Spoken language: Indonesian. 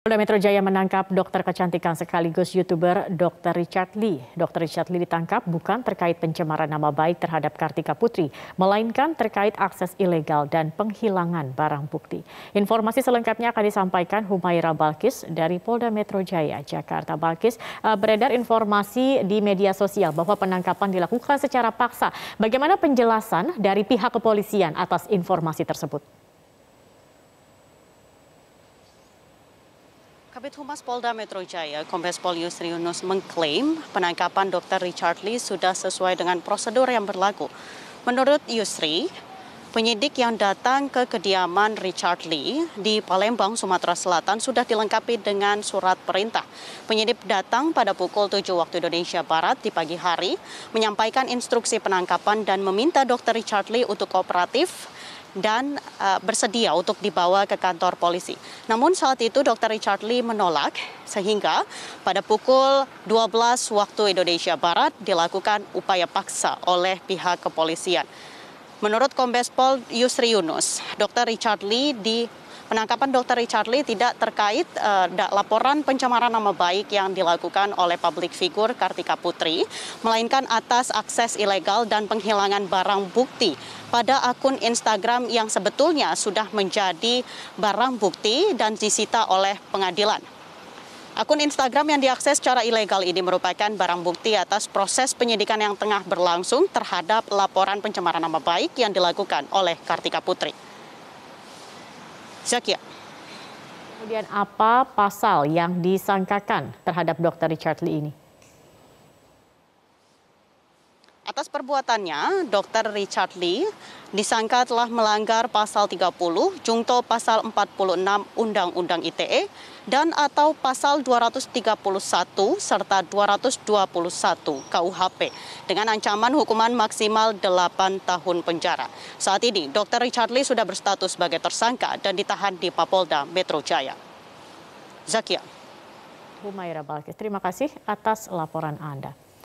Polda Metro Jaya menangkap dokter kecantikan sekaligus YouTuber Dr. Richard Lee. Dr. Richard Lee ditangkap bukan terkait pencemaran nama baik terhadap Kartika Putri, melainkan terkait akses ilegal dan penghilangan barang bukti. Informasi selengkapnya akan disampaikan Humaira Balkis dari Polda Metro Jaya, Jakarta. Balkis, eh, beredar informasi di media sosial bahwa penangkapan dilakukan secara paksa. Bagaimana penjelasan dari pihak kepolisian atas informasi tersebut? Kabit Humas Polda Metro Jaya, Kombes Pol Yusri Yunus mengklaim penangkapan Dr. Richard Lee sudah sesuai dengan prosedur yang berlaku. Menurut Yusri, penyidik yang datang ke kediaman Richard Lee di Palembang, Sumatera Selatan sudah dilengkapi dengan surat perintah. Penyidik datang pada pukul 7 waktu Indonesia Barat di pagi hari, menyampaikan instruksi penangkapan dan meminta Dr. Richard Lee untuk kooperatif dan uh, bersedia untuk dibawa ke kantor polisi. Namun saat itu Dr. Richard Lee menolak sehingga pada pukul 12 waktu Indonesia Barat dilakukan upaya paksa oleh pihak kepolisian. Menurut Kombes Pol Yusri Yunus, Dr. Richard Lee di penangkapan Dr. Richard Lee tidak terkait uh, laporan pencemaran nama baik yang dilakukan oleh publik figur Kartika Putri, melainkan atas akses ilegal dan penghilangan barang bukti pada akun Instagram yang sebetulnya sudah menjadi barang bukti dan disita oleh pengadilan. Akun Instagram yang diakses secara ilegal ini merupakan barang bukti atas proses penyidikan yang tengah berlangsung terhadap laporan pencemaran nama baik yang dilakukan oleh Kartika Putri. Zakia. Kemudian apa pasal yang disangkakan terhadap Dr. Richard Lee ini? Atas perbuatannya, Dr. Richard Lee disangka telah melanggar pasal 30, jungto pasal 46 Undang-Undang ITE dan atau pasal 231 serta 221 KUHP dengan ancaman hukuman maksimal 8 tahun penjara. Saat ini, Dr. Richard Lee sudah berstatus sebagai tersangka dan ditahan di Mapolda Metro Jaya. Zakia. Humaira Balkis, terima kasih atas laporan Anda.